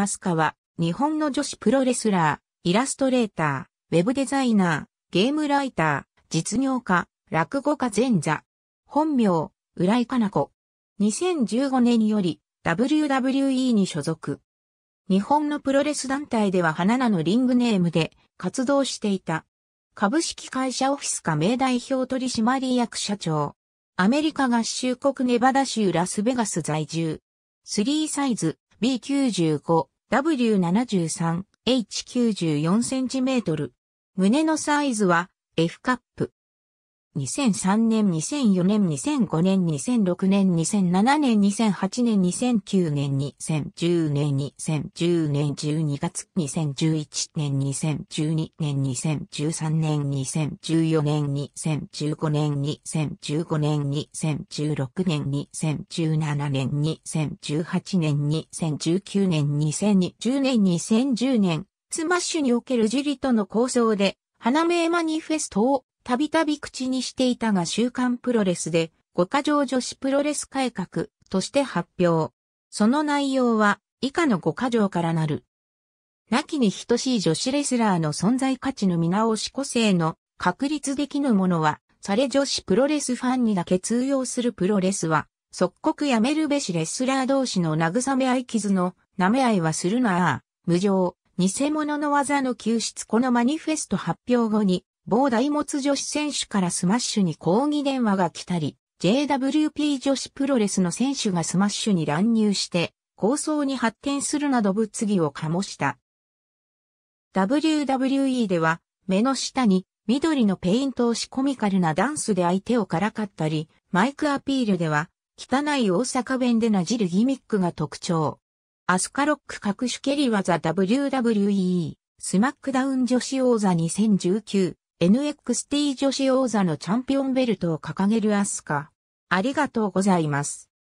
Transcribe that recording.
鳥は、日本の女子プロレスラー、イラストレーター、ウェブデザイナー、ゲームライター、実業家、落語家前座。本名、浦井かな子。2015年より WWE に所属。日本のプロレス団体では花名のリングネームで活動していた。株式会社オフィス加盟代表取締役社長。アメリカ合衆国ネバダ州ラスベガス在住。スリーサイズ、B95、W73、H94 センチメートル。胸のサイズは F カップ。2003年、2004年、2005年、2006年、2007年、2008年、2009年、2010年、2010年12月、2011年、2012年、2013年、2014年、2015年、2015年、2016年、2017年、2018年、2019年、2020年、2010年、スマッシュにおけるジリとの構想で、花名マニフェストをたびたび口にしていたが週刊プロレスで、五箇条女子プロレス改革として発表。その内容は以下の五箇条からなる。なきに等しい女子レスラーの存在価値の見直し個性の確立できぬものは、され女子プロレスファンにだけ通用するプロレスは、即刻やめるべしレスラー同士の慰め合い傷の舐め合いはするなあ、無情、偽物の技の救出このマニフェスト発表後に、某大物女子選手からスマッシュに抗議電話が来たり、JWP 女子プロレスの選手がスマッシュに乱入して、抗争に発展するなど物議を醸した。WWE では、目の下に緑のペイントをしコミカルなダンスで相手をからかったり、マイクアピールでは、汚い大阪弁でなじるギミックが特徴。アスカロック各種蹴り技 WWE、スマックダウン女子王座2019、NXT 女子王座のチャンピオンベルトを掲げるアスカ。ありがとうございます。